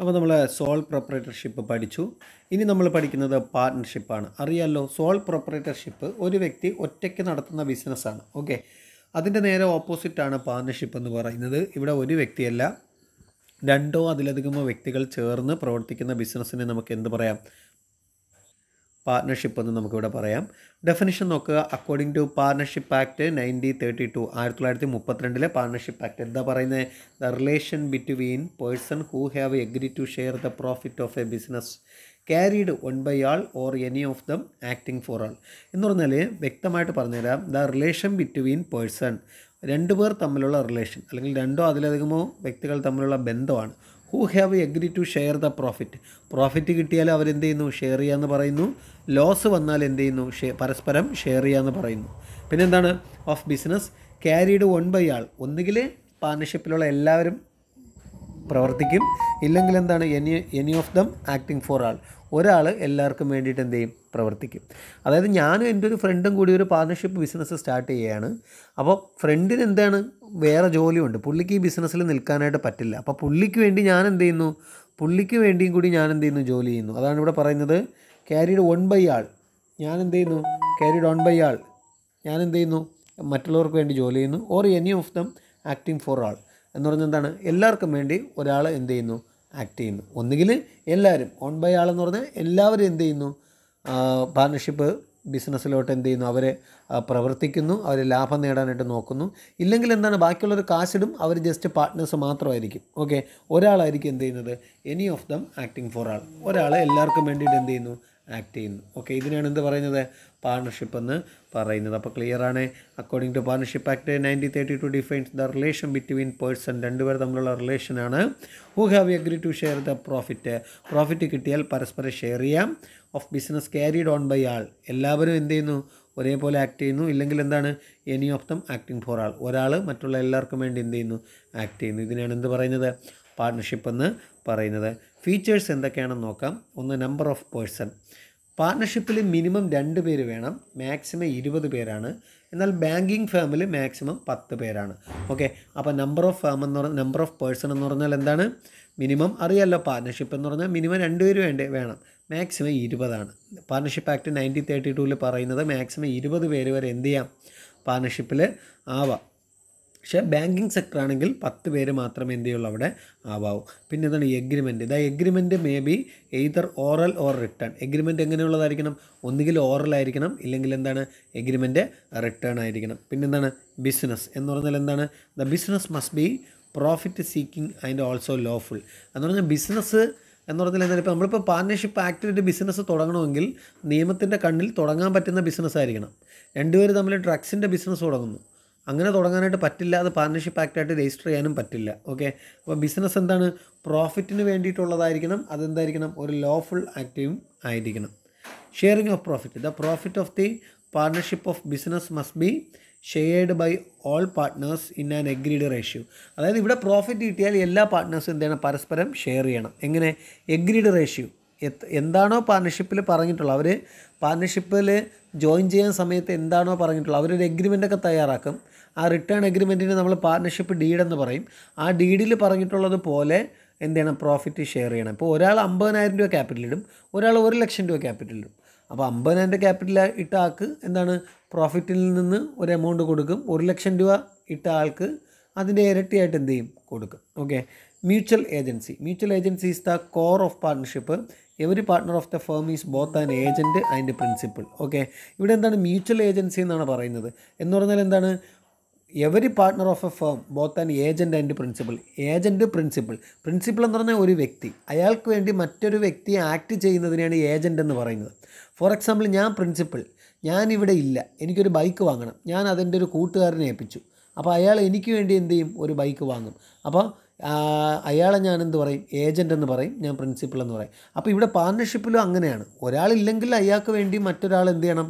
അപ്പോൾ നമ്മൾ soul proprietorship പഠിച്ചു ഇനി നമ്മൾ പഠിക്കുന്നത് പാർട്ട്ണർഷിപ്പാണ് അറിയാമല്ലോ സോൾ പ്രൊപ്പറേറ്റർഷിപ്പ് ഒരു വ്യക്തി ഒറ്റയ്ക്ക് നടത്തുന്ന ബിസിനസ്സാണ് ഓക്കെ അതിൻ്റെ നേരെ ഓപ്പോസിറ്റാണ് പാർട്ട്ണർഷിപ്പ് എന്ന് പറയുന്നത് ഇവിടെ ഒരു വ്യക്തിയല്ല രണ്ടോ അതിലധികമോ വ്യക്തികൾ ചേർന്ന് പ്രവർത്തിക്കുന്ന ബിസിനസ്സിനെ നമുക്ക് എന്ത് പറയാം പാർട്ട്ണർഷിപ്പ് എന്ന് നമുക്കിവിടെ പറയാം ഡെഫിനിഷൻ നോക്കുക according to partnership act nineteen thirty two ആയിരത്തി തൊള്ളായിരത്തി മുപ്പത്തിരണ്ടിലെ പാർട്ട്ണർഷിപ്പ് ആക്ട് എന്താ പറയുന്നത് the relation between person who have agree to share the profit of a business carried on by all or any of them acting for all എന്ന് പറഞ്ഞാൽ വ്യക്തമായിട്ട് പറഞ്ഞുതരാം the relation between person രണ്ട് പേർ തമ്മിലുള്ള relation അല്ലെങ്കിൽ രണ്ടോ അതിലധികമോ വ്യക്തികൾ തമ്മിലുള്ള ബന്ധമാണ് who have agree to share the profit profit കിട്ടിയാൽ അവരെന്ത് ചെയ്യുന്നു ഷെയർ ചെയ്യാമെന്ന് പറയുന്നു ലോസ് വന്നാൽ എന്ത് ചെയ്യുന്നു പരസ്പരം ഷെയർ ചെയ്യാമെന്ന് പറയുന്നു പിന്നെന്താണ് of business carried on by all ഒന്നുകിൽ പാർട്ണർഷിപ്പിലുള്ള എല്ലാവരും പ്രവർത്തിക്കും ഇല്ലെങ്കിൽ എന്താണ് any any of them acting for all ഒരാൾ എല്ലാവർക്കും വേണ്ടിയിട്ട് എന്ത് ചെയ്യും പ്രവർത്തിക്കും അതായത് ഞാനും എൻ്റെ ഒരു ഫ്രണ്ടും കൂടി ഒരു പാർട്ണർഷിപ്പ് ബിസിനസ് സ്റ്റാർട്ട് ചെയ്യുകയാണ് അപ്പോൾ ഫ്രണ്ടിന് എന്താണ് വേറെ ജോലിയുണ്ട് പുള്ളിക്ക് ഈ ബിസിനസ്സിൽ നിൽക്കാനായിട്ട് പറ്റില്ല അപ്പോൾ പുള്ളിക്ക് വേണ്ടി ഞാൻ എന്ത് ചെയ്യുന്നു പുള്ളിക്ക് വേണ്ടിയും കൂടി ഞാൻ എന്ത് ചെയ്യുന്നു ജോലി ചെയ്യുന്നു അതാണ് ഇവിടെ പറയുന്നത് ക്യാരിഡ് ഓൺ ബൈ ആൾ ഞാൻ എന്ത് ചെയ്യുന്നു ക്യാരിഡ് ഓൺ ബൈ ആൾ ഞാൻ എന്ത് ചെയ്യുന്നു മറ്റുള്ളവർക്ക് വേണ്ടി ജോലി ചെയ്യുന്നു or any of them acting for all എന്ന് പറഞ്ഞാൽ എന്താണ് എല്ലാവർക്കും വേണ്ടി ഒരാൾ എന്ത് ചെയ്യുന്നു ആക്ട് ചെയ്യുന്നു ഒന്നുകിൽ എല്ലാവരും ഓൺ ബൈ ആളെന്ന് പറഞ്ഞാൽ എല്ലാവരും എന്ത് ചെയ്യുന്നു പാർട്ണർഷിപ്പ് ബിസിനസ്സിലോട്ട് എന്ത് ചെയ്യുന്നു അവരെ പ്രവർത്തിക്കുന്നു അവർ ലാഭം നേടാനായിട്ട് നോക്കുന്നു ഇല്ലെങ്കിൽ എന്താണ് ബാക്കിയുള്ളവർ കാശിടും അവർ ജസ്റ്റ് പാർട്ട്നേഴ്സ് മാത്രമായിരിക്കും ഓക്കെ ഒരാളായിരിക്കും എന്ത് ചെയ്യുന്നത് any of them acting for all ഒരാളെ എല്ലാവർക്കും വേണ്ടിയിട്ട് എന്ത് ചെയ്യുന്നു ആക്ട് ചെയ്യുന്നു ഓക്കെ ഇതിനാണ് എന്ത് പറയുന്നത് പാർട്ണർഷിപ്പ് എന്ന് പറയുന്നത് അപ്പോൾ ക്ലിയർ ആണ് according to partnership act nineteen thirty two defines the relation between person രണ്ടുപേർ തമ്മിലുള്ള റിലേഷനാണ് who have agree to share the profit profit കിട്ടിയാൽ പരസ്പരം ഷെയർ ചെയ്യാം of business carried on by all എല്ലാവരും എന്ത് ചെയ്യുന്നു ഒരേപോലെ ആക്ട് ചെയ്യുന്നു ഇല്ലെങ്കിൽ എന്താണ് any of them acting for all ഒരാൾ മറ്റുള്ള എല്ലാവർക്കും വേണ്ടി എന്ത് ചെയ്യുന്നു ആക്ട് ചെയ്യുന്നു ഇതിനാണ് എന്ത് പറയുന്നത് പാർട്ണർഷിപ്പ് എന്ന് പറയുന്നത് ഫീച്ചേഴ്സ് എന്തൊക്കെയാണെന്ന് നോക്കാം ഒന്ന് നമ്പർ ഓഫ് പേഴ്സൺ പാർട്ട്ണർഷിപ്പിൽ മിനിമം രണ്ട് പേര് വേണം മാക്സിമം ഇരുപത് പേരാണ് എന്നാൽ ബാങ്കിങ് ഫേമിൽ മാക്സിമം പത്ത് പേരാണ് ഓക്കെ അപ്പോൾ നമ്പർ ഓഫ് ഫേം എന്ന് പറഞ്ഞാൽ നമ്പർ ഓഫ് പേഴ്സൺ എന്ന് പറഞ്ഞാൽ എന്താണ് മിനിമം അറിയാമല്ലോ പാർട്ട്ണർഷിപ്പ് എന്ന് പറഞ്ഞാൽ മിനിമം രണ്ട് പേര് വേണ്ടേ വേണം മാക്സിമം ഇരുപതാണ് പാർട്ണർഷിപ്പ് ആക്ട് നയൻറ്റീൻ തേർട്ടി ടുവിൽ പറയുന്നത് മാക്സിമം ഇരുപത് പേര് വരെ എന്ത് ചെയ്യാം പാർട്ണർഷിപ്പിൽ ആവാം പക്ഷേ ബാങ്കിങ് സെക്ടർ ആണെങ്കിൽ പത്ത് പേര് മാത്രമേ എന്ത് ചെയ്യുള്ളൂ അവിടെ ആവാവും പിന്നെ എന്താണ് ഈ agreement the agreement may be either oral or written agreement എങ്ങനെയുള്ളതായിരിക്കണം ഒന്നുകിൽ ഓറൽ ആയിരിക്കണം ഇല്ലെങ്കിൽ എന്താണ് എഗ്രിമെൻറ്റ് റിട്ടേൺ ആയിരിക്കണം പിന്നെ എന്താണ് ബിസിനസ് എന്ന് പറഞ്ഞാൽ എന്താണ് the business must be profit seeking and also lawful എന്ന് പറഞ്ഞാൽ ബിസിനസ് എന്ന് പറഞ്ഞാൽ എന്താണ് ഇപ്പോൾ നമ്മളിപ്പോൾ പാർട്ട്ണർഷിപ്പ് ആക്ടിൽ ബിസിനസ് തുടങ്ങണമെങ്കിൽ നിയമത്തിൻ്റെ കണ്ണിൽ തുടങ്ങാൻ പറ്റുന്ന ബിസിനസ് ആയിരിക്കണം രണ്ടുപേർ തമ്മിൽ ഡ്രഗ്സിൻ്റെ ബിസിനസ് തുടങ്ങുന്നു അങ്ങനെ തുടങ്ങാനായിട്ട് പറ്റില്ല അത് പാർട്ട്ണർഷിപ്പ് ആക്റ്റായിട്ട് രജിസ്റ്റർ ചെയ്യാനും പറ്റില്ല ഓക്കെ അപ്പോൾ ബിസിനസ് എന്താണ് പ്രോഫിറ്റിന് വേണ്ടിയിട്ടുള്ളതായിരിക്കണം അതെന്തായിരിക്കണം ഒരു ലോഫുൾ ആക്റ്റീവും ആയിരിക്കണം sharing of profit the profit of the partnership of business must be shared by all partners in an agreed ratio അതായത് ഇവിടെ പ്രോഫിറ്റ് കിട്ടിയാൽ എല്ലാ പാർട്ട്നേഴ്സും എന്ത് ചെയ്യണം പരസ്പരം ഷെയർ ചെയ്യണം എങ്ങനെ എഗ്രീഡ് റേഷ്യോ എന്താണോ പാർട്ണർഷിപ്പിൽ പറഞ്ഞിട്ടുള്ളത് അവർ പാർട്ണർഷിപ്പിൽ ജോയിൻ ചെയ്യാൻ സമയത്ത് എന്താണോ പറഞ്ഞിട്ടുള്ളത് അവരൊരു ഒക്കെ തയ്യാറാക്കും ആ റിട്ടേൺ എഗ്രിമെൻറ്റിന് നമ്മൾ പാർട്ണർഷിപ്പ് ഡീഡെന്ന് പറയും ആ ഡീഡിൽ പറഞ്ഞിട്ടുള്ളത് പോലെ എന്ത് ചെയ്യണം പ്രോഫിറ്റ് ഷെയർ ചെയ്യണം ഇപ്പോൾ ഒരാൾ അമ്പതിനായിരം രൂപ ക്യാപിറ്റൽ ഇടും ഒരാൾ ഒരു ലക്ഷം രൂപ ക്യാപിറ്റൽ ഇടും അപ്പോൾ അമ്പതിനായിരം രൂപ ക്യാപിറ്റൽ ഇട്ട ആൾക്ക് എന്താണ് പ്രോഫിറ്റിൽ നിന്ന് ഒരു എമൗണ്ട് കൊടുക്കും ഒരു ലക്ഷം രൂപ ഇട്ട ആൾക്ക് അതിൻ്റെ ഇരട്ടിയായിട്ട് എന്ത് ചെയ്യും കൊടുക്കും okay mutual agency mutual agency is the core of partnership every partner of the firm is both an agent and principal okay ഇവിടെ എന്താണ് മ്യൂച്വൽ ഏജൻസി എന്നാണ് പറയുന്നത് എന്ന് പറഞ്ഞാൽ എന്താണ് every partner of a firm both an agent and principal agent principal principal എന്ന് പറഞ്ഞാൽ ഒരു വ്യക്തി അയാൾക്ക് വേണ്ടി മറ്റൊരു വ്യക്തി ആക്ട് ചെയ്യുന്നതിനെയാണ് ഏജൻറ്റ് എന്ന് പറയുന്നത് ഫോർ എക്സാമ്പിൾ ഞാൻ പ്രിൻസിപ്പൾ ഞാനിവിടെ ഇല്ല എനിക്കൊരു ബൈക്ക് വാങ്ങണം ഞാൻ അതെൻ്റെ ഒരു കൂട്ടുകാരനെ ഏൽപ്പിച്ചു അപ്പോൾ അയാൾ എനിക്ക് വേണ്ടി എന്ത് ചെയ്യും ഒരു ബൈക്ക് വാങ്ങും അപ്പോൾ അയാളെ ഞാൻ എന്ത് പറയും ഏജൻ്റ് എന്ന് പറയും ഞാൻ പ്രിൻസിപ്പൾ എന്ന് പറയും അപ്പോൾ ഇവിടെ പാർട്ണർഷിപ്പിലും അങ്ങനെയാണ് ഒരാളില്ലെങ്കിൽ അയാൾക്ക് വേണ്ടി മറ്റൊരാൾ എന്ത് ചെയ്യണം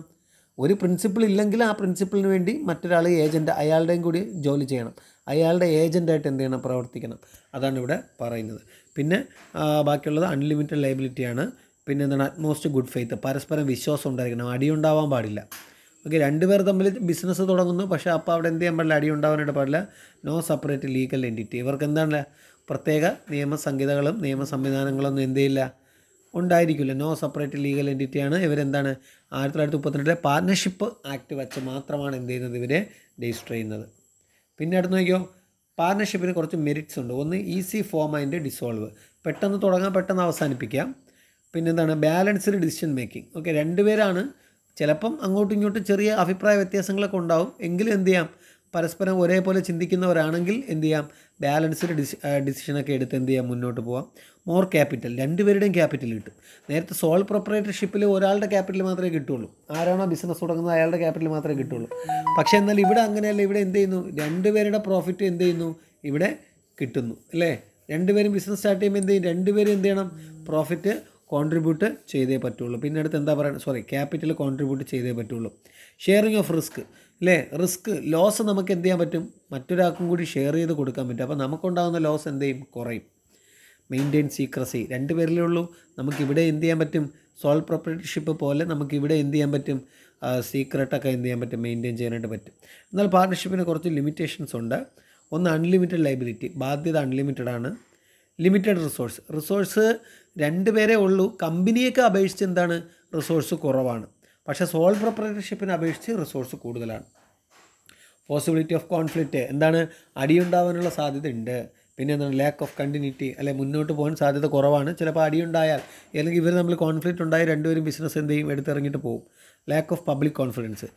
ഒരു പ്രിൻസിപ്പിൾ ഇല്ലെങ്കിൽ ആ പ്രിൻസിപ്പിളിന് വേണ്ടി മറ്റൊരാൾ ഏജൻ്റ് അയാളുടെയും കൂടി ജോലി ചെയ്യണം അയാളുടെ ഏജൻ്റായിട്ട് എന്ത് ചെയ്യണം പ്രവർത്തിക്കണം അതാണ് ഇവിടെ പറയുന്നത് പിന്നെ ബാക്കിയുള്ളത് അൺലിമിറ്റഡ് ലൈബിലിറ്റിയാണ് പിന്നെ എന്താണ് അറ്റ്മോസ്റ്റ് ഗുഡ് ഫെയ്ത്ത് പരസ്പരം വിശ്വാസം ഉണ്ടായിരിക്കണം അടിയുണ്ടാവാൻ പാടില്ല ഓക്കെ രണ്ടുപേർ തമ്മിൽ ബിസിനസ് തുടങ്ങുന്നു പക്ഷേ അപ്പോൾ അവിടെ എന്ത് ചെയ്യാൻ പാടില്ല അടി ഉണ്ടാവാനായിട്ട് പാടില്ല നോ സെപ്പറേറ്റ് ലീഗൽ എൻറ്റിറ്റി ഇവർക്ക് എന്താണ് പ്രത്യേക നിയമ സംഹിതകളും നിയമ സംവിധാനങ്ങളൊന്നും എന്ത് ചെയ്യില്ല ഉണ്ടായിരിക്കില്ല നോ സെപ്പറേറ്റ് ലീഗൽ എൻറ്റിറ്റിയാണ് ഇവരെന്താണ് ആയിരത്തി തൊള്ളായിരത്തി മുപ്പത്തിരണ്ടിലെ പാർട്ട്ണർഷിപ്പ് ആക്ട് വെച്ച് മാത്രമാണ് എന്ത് ചെയ്യുന്നത് ഇവരെ രജിസ്റ്റർ ചെയ്യുന്നത് പിന്നെ അടുത്ത് നോക്കിയോ പാർട്ട്ണർഷിപ്പിന് കുറച്ച് മെറിറ്റ്സ് ഉണ്ട് ഒന്ന് ഈസി ഫോം അതിൻ്റെ ഡിസോൾവ് പെട്ടെന്ന് തുടങ്ങാം പെട്ടെന്ന് അവസാനിപ്പിക്കാം പിന്നെന്താണ് ബാലൻസ്ഡ് ഡിസിഷൻ മേക്കിംഗ് ഓക്കെ രണ്ടുപേരാണ് ചിലപ്പം അങ്ങോട്ടും ഇങ്ങോട്ടും ചെറിയ അഭിപ്രായ വ്യത്യാസങ്ങളൊക്കെ ഉണ്ടാവും എങ്കിലും എന്ത് ചെയ്യാം പരസ്പരം ഒരേപോലെ ചിന്തിക്കുന്നവരാണെങ്കിൽ എന്ത് ചെയ്യാം ബാലൻസ്ഡ് ഡിസി ഡിസിഷനൊക്കെ എടുത്ത് എന്ത് ചെയ്യാം മുന്നോട്ട് പോവാം മോർ ക്യാപിറ്റൽ രണ്ടുപേരുടെയും ക്യാപിറ്റൽ കിട്ടും നേരത്തെ സോൾ പ്രൊപ്പറേറ്റർഷിപ്പിൽ ഒരാളുടെ ക്യാപിറ്റൽ മാത്രമേ കിട്ടുള്ളൂ ആരാണോ ബിസിനസ് തുടങ്ങുന്നത് അയാളുടെ ക്യാപിറ്റൽ മാത്രമേ കിട്ടുള്ളൂ പക്ഷേ എന്നാൽ ഇവിടെ അങ്ങനെയല്ല ഇവിടെ എന്ത് ചെയ്യുന്നു രണ്ടുപേരുടെ പ്രോഫിറ്റ് എന്ത് ചെയ്യുന്നു ഇവിടെ കിട്ടുന്നു അല്ലേ രണ്ടുപേരും ബിസിനസ് സ്റ്റാർട്ട് ചെയ്യുമ്പോൾ എന്ത് ചെയ്യും രണ്ടുപേരും എന്ത് ചെയ്യണം പ്രോഫിറ്റ് കോൺട്രിബ്യൂട്ട് ചെയ്തേ പറ്റുള്ളൂ പിന്നെ അടുത്ത് എന്താ പറയുക സോറി ക്യാപിറ്റൽ കോൺട്രിബ്യൂട്ട് ചെയ്തേ പറ്റുള്ളൂ ഷെയറിങ് ഓഫ് റിസ്ക് അല്ലേ റിസ്ക് ലോസ് നമുക്ക് എന്ത് ചെയ്യാൻ പറ്റും മറ്റൊരാൾക്കും കൂടി ഷെയർ ചെയ്ത് കൊടുക്കാൻ പറ്റും അപ്പോൾ നമുക്കുണ്ടാകുന്ന ലോസ് എന്ത് ചെയ്യും കുറയും മെയിൻറ്റെയിൻ സീക്രസി രണ്ട് പേരിലേ ഉള്ളൂ നമുക്കിവിടെ എന്ത് ചെയ്യാൻ പറ്റും സോൾ പ്രോപ്പർട്ടിഷിപ്പ് പോലെ നമുക്കിവിടെ എന്ത് ചെയ്യാൻ പറ്റും സീക്രട്ടൊക്കെ എന്ത് ചെയ്യാൻ പറ്റും മെയിൻറ്റെയിൻ ചെയ്യാനായിട്ട് പറ്റും എന്നാൽ പാർട്ട്ണർഷിപ്പിന് കുറച്ച് ലിമിറ്റേഷൻസ് ഉണ്ട് ഒന്ന് അൺലിമിറ്റഡ് ലൈബിലിറ്റി ബാധ്യത അൺലിമിറ്റഡ് ആണ് ലിമിറ്റഡ് റിസോഴ്സ് റിസോഴ്സ് രണ്ട് പേരെ ഉള്ളൂ കമ്പനിയൊക്കെ അപേക്ഷിച്ച് എന്താണ് റിസോഴ്സ് കുറവാണ് പക്ഷേ സോൾ പ്രൊപ്പറേറ്റർഷിപ്പിനെ അപേക്ഷിച്ച് റിസോഴ്സ് കൂടുതലാണ് പോസിബിലിറ്റി ഓഫ് കോൺഫ്ലിക്റ്റ് എന്താണ് അടിയുണ്ടാവാനുള്ള സാധ്യത ഉണ്ട് പിന്നെ എന്താണ് ലാക്ക് ഓഫ് കണ്ടിന്യൂറ്റി അല്ലെ മുന്നോട്ട് പോകാൻ സാധ്യത കുറവാണ് ചിലപ്പോൾ അടിയുണ്ടായാൽ അല്ലെങ്കിൽ ഇവർ തമ്മിൽ കോൺഫ്ലിക്റ്റ് ഉണ്ടായി രണ്ടുപേരും ബിസിനസ് എന്ത് ചെയ്യും എടുത്തിറങ്ങിയിട്ട് പോകും ലാക്ക് ഓഫ് പബ്ലിക് കോൺഫിഡൻസ്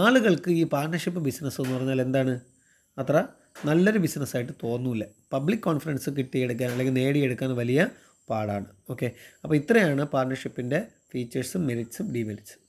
ആളുകൾക്ക് ഈ പാർട്ണർഷിപ്പ് ബിസിനസ് എന്ന് പറഞ്ഞാൽ എന്താണ് അത്ര നല്ലൊരു ബിസിനസ്സായിട്ട് തോന്നൂല പബ്ലിക് കോൺഫിഡൻസ് കിട്ടിയെടുക്കാൻ അല്ലെങ്കിൽ നേടിയെടുക്കാൻ വലിയ പാടാണ് ഓക്കെ അപ്പോൾ ഇത്രയാണ് പാർട്ണർഷിപ്പിൻ്റെ ഫീച്ചേഴ്സും മെറിറ്റ്സും ഡിമെറിറ്റ്സും